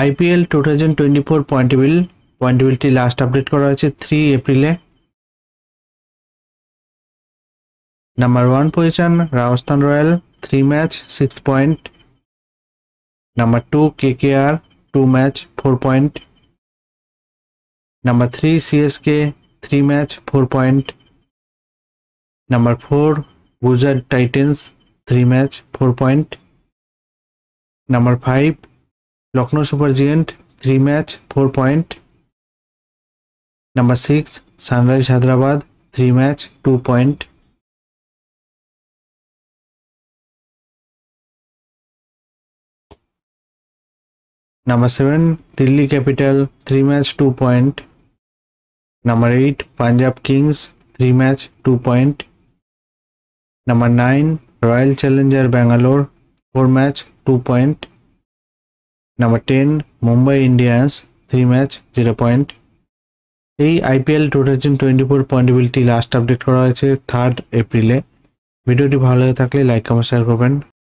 IPL two thousand twenty four point table point টেবিলটি last update করা হয়েছে three এপ্রিলে number one position Rajasthan royal three match six point number two K K R two match four point number three CSK three match four point number four Gujarat titans three match four point number five Lucknow super giant three match four point number six sunrise Hyderabad three match two point number seven Delhi capital three match two point number eight Punjab kings three match two point number nine royal challenger Bangalore four match two point number ten Mumbai Indians three match zero point এই IPL two thousand twenty four পয়েন্টেবিলিটি last update করা হয়েছে third এপ্রিলে ভিডিওটি ভালো লাগে থাকলে like comment share করবেন